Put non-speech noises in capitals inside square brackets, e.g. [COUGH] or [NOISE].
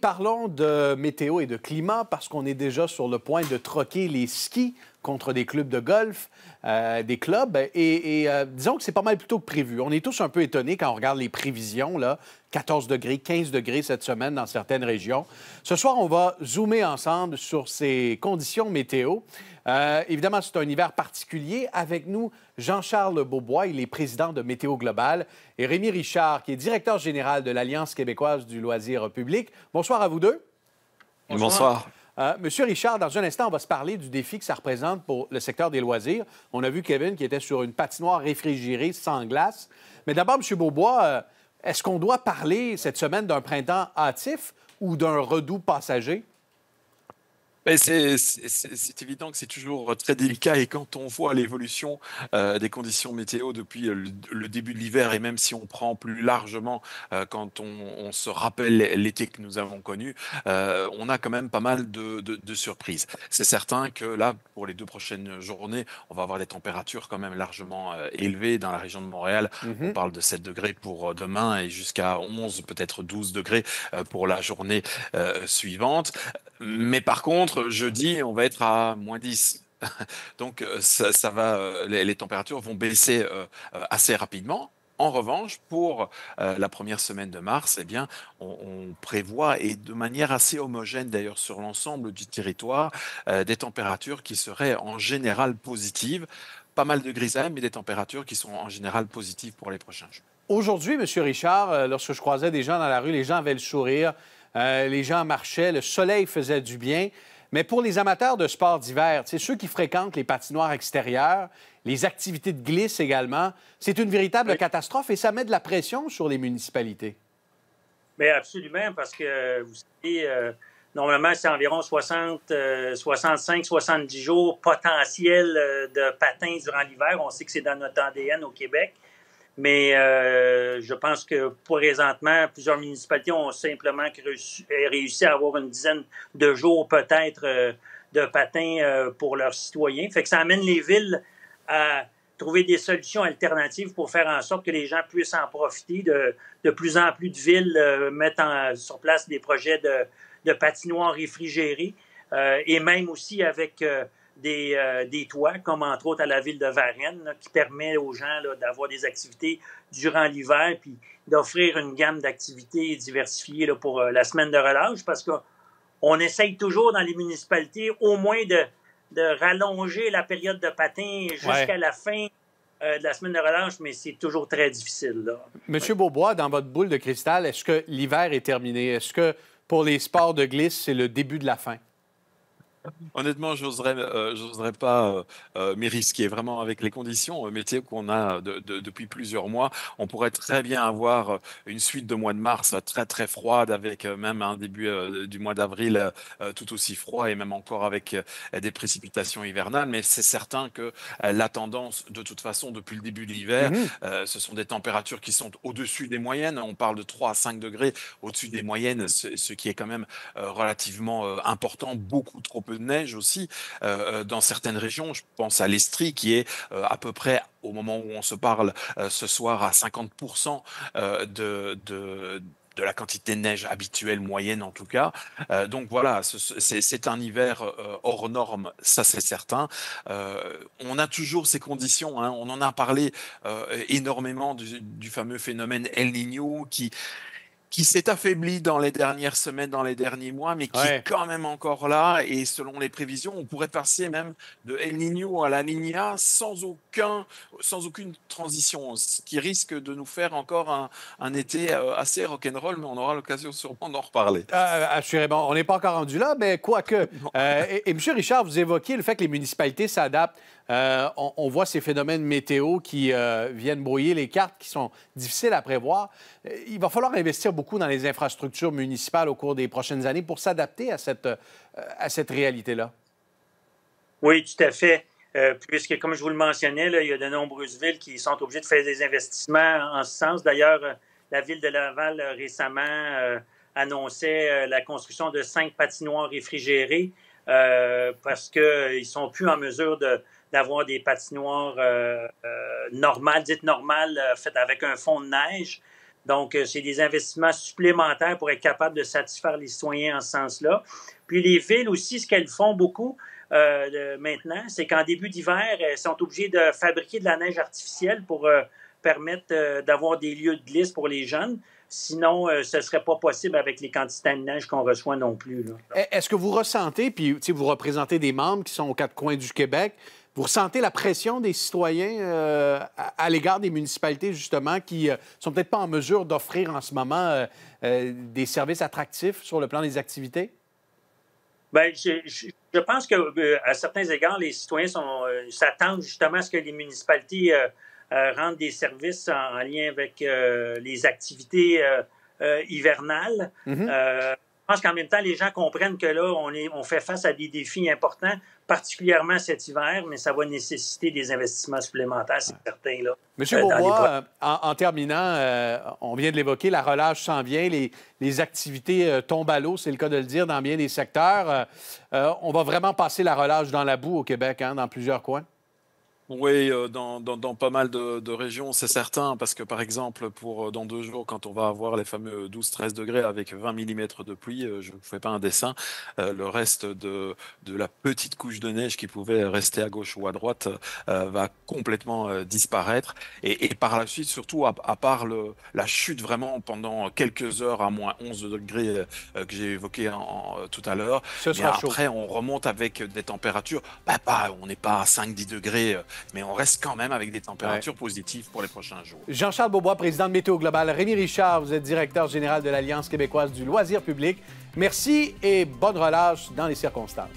Parlons de météo et de climat parce qu'on est déjà sur le point de troquer les skis contre des clubs de golf, euh, des clubs. Et, euh, disons que c'est pas mal plutôt que prévu. On est tous un peu étonnés quand on regarde les prévisions, là. 14 degrés, 15 degrés cette semaine dans certaines régions. Ce soir, on va zoomer ensemble sur ces conditions météo. Euh, évidemment, c'est un hiver particulier. Avec nous, Jean-Charles Beaubois, il est président de Météo Global, et Rémi Richard, qui est directeur général de l'Alliance québécoise du loisir public. Bonsoir à vous deux. Bonsoir. Euh, Monsieur Richard, dans un instant, on va se parler du défi que ça représente pour le secteur des loisirs. On a vu Kevin qui était sur une patinoire réfrigérée sans glace. Mais d'abord, Monsieur Beaubois, euh, est-ce qu'on doit parler cette semaine d'un printemps hâtif ou d'un redout passager? C'est évident que c'est toujours euh, très délicat et quand on voit l'évolution euh, des conditions météo depuis euh, le, début de l'hiver et même si on prend plus largement quand on, se rappelle l'été que nous avons connu, on a quand même pas mal de, surprises. C'est certain que là, pour les deux prochaines journées, on va avoir des températures quand même largement élevées dans la région de Montréal. Mm-hmm. On parle de 7 degrés pour demain et jusqu'à 11, peut-être 12 degrés pour la journée suivante. Mais par contre, jeudi, on va être à moins 10. [LAUGHS] Donc, euh, ça, va, euh, les, températures vont baisser euh, assez rapidement. En revanche, pour la première semaine de mars, eh bien, on, prévoit, et de manière assez homogène d'ailleurs sur l'ensemble du territoire, des températures qui seraient en général positives. Pas mal de grisailles, mais des températures qui sont en général positives pour les prochains jours. Aujourd'hui, M. Richard, lorsque je croisais des gens dans la rue, les gens avaient le sourire, les gens marchaient, le soleil faisait du bien. Mais pour les amateurs de sports d'hiver, c'est ceux qui fréquentent les patinoires extérieures, les activités de glisse également, c'est une véritable catastrophe et ça met de la pression sur les municipalités. Mais absolument, parce que vous savez, euh, normalement, c'est environ 60, 65, 70 jours potentiels euh, de patins durant l'hiver. On sait que c'est dans notre ADN au Québec. Mais euh, je pense que pour présentement, plusieurs municipalités ont simplement euh, réussi à avoir une dizaine de jours peut-être euh, de patins pour leurs citoyens. Fait que ça amène les villes à trouver des solutions alternatives pour faire en sorte que les gens puissent en profiter. De, plus en plus de villes mettent sur place des projets de, de patinoires réfrigérées et même aussi avec des, euh, des, toits, comme entre autres à la ville de Varennes, qui permet aux gens d'avoir des activités durant l'hiver, puis d'offrir une gamme d'activités diversifiées pour euh, la semaine de relâche, parce qu'on essaye toujours dans les municipalités au moins de, de rallonger la période de patin jusqu'à la fin euh, de la semaine de relâche, mais c'est toujours très difficile. Là. Monsieur Beaubois, dans votre boule de cristal, est-ce que l'hiver est terminé? Est-ce que pour les sports de glisse, c'est le début de la fin? Honnêtement, j'oserais, n'oserais euh, pas euh, euh, m'y risquer. Vraiment, avec les conditions météo qu'on a depuis plusieurs mois, on pourrait très bien avoir une suite de mois de mars très très froide, avec même un début du mois d'avril tout aussi froid et même encore avec des précipitations hivernales. Mais c'est certain que la tendance, de toute façon, depuis le début de l'hiver, mmh ce sont des températures qui sont au-dessus des moyennes. On parle de 3 à 5 degrés au-dessus des moyennes, ce, ce qui est quand même relativement important, beaucoup trop de neige aussi euh, euh, dans certaines régions. Je pense à l'Estrie qui est euh, à peu près au moment où on se parle ce soir à 50% de, de la quantité de neige habituelle, moyenne en tout cas. donc voilà, c'est un hiver hors norme, ça c'est certain. on a toujours ces conditions, hein. on en a parlé énormément du, fameux phénomène El Niño qui qui s'est affaibli dans les dernières semaines, dans les derniers mois, mais qui est quand même encore là. Et selon les prévisions, on pourrait passer même de El Niño à la Niña sans, aucun, sans aucune transition, ce qui risque de nous faire encore un, été euh, assez rock'n'roll, mais on aura l'occasion sûrement d'en reparler. Ah, ah, assurément, on n'est pas encore rendu là, mais quoique. [LAUGHS] Euh, et, Monsieur M. Richard, vous évoquiez le fait que les municipalités s'adaptent. Euh, on, on, voit ces phénomènes météo qui euh, viennent brouiller les cartes, qui sont difficiles à prévoir. Il va falloir investir beaucoup dans les infrastructures municipales au cours des prochaines années pour s'adapter à cette, euh, à cette réalité-là. Oui, tout à fait. Euh, puisque, comme je vous le mentionnais, il y a de nombreuses villes qui sont obligées de faire des investissements en ce sens. D'ailleurs, euh, la ville de Laval récemment annonçait la construction de cinq patinoires réfrigérées parce qu'ils ne sont plus en mesure d'avoir des patinoires normales, dites normales, faites avec un fond de neige. Donc, euh, c'est des investissements supplémentaires pour être capable de satisfaire les citoyens en ce sens-là. Puis les villes aussi, ce qu'elles font beaucoup euh, maintenant, c'est qu'en début d'hiver, elles sont obligées de fabriquer de la neige artificielle pour euh, permettre d'avoir des lieux de glisse pour les jeunes. Sinon, ce ne serait pas possible avec les quantités de neige qu'on reçoit non plus. E-, est-ce que vous ressentez, puis vous représentez des membres qui sont aux quatre coins du Québec, vous ressentez la pression des citoyens euh, à, l'égard des municipalités, justement, qui ne euh, sont peut-être pas en mesure d'offrir en ce moment euh, des services attractifs sur le plan des activités? Bien, je, je, pense qu'à certains égards, les citoyens s'attendent justement à ce que les municipalités rendent des services en, lien avec les activités hivernales. Mm-hmm pense qu'en même temps, les gens comprennent que là, on, fait face à des défis importants, particulièrement cet hiver, mais ça va nécessiter des investissements supplémentaires, c'est certain. Là, Monsieur euh, euh, en, terminant, euh, on vient de l'évoquer, la relâche s'en vient, les, activités tombent à l'eau, c'est le cas de le dire, dans bien des secteurs. on va vraiment passer la relâche dans la boue au Québec, hein, dans plusieurs coins. Oui, euh, dans, dans, pas mal de, de régions, c'est certain, parce que par exemple, pour euh, dans deux jours, quand on va avoir les fameux 12-13 degrés avec 20 mm de pluie, euh, je ne fais pas un dessin, le reste de, de, la petite couche de neige qui pouvait rester à gauche ou à droite va complètement disparaître. Et, par la suite, surtout à, part le, la chute vraiment pendant quelques heures à moins 11 degrés que j'ai évoqué tout à l'heure, après on remonte avec des températures, bah, on n'est pas à 5-10 degrés mais on reste quand même avec des températures positives pour les prochains jours. Jean-Charles Beaubois, président de Météo Global. Rémi Richard, vous êtes directeur général de l'Alliance québécoise du loisir public. Merci et bonne relâche dans les circonstances.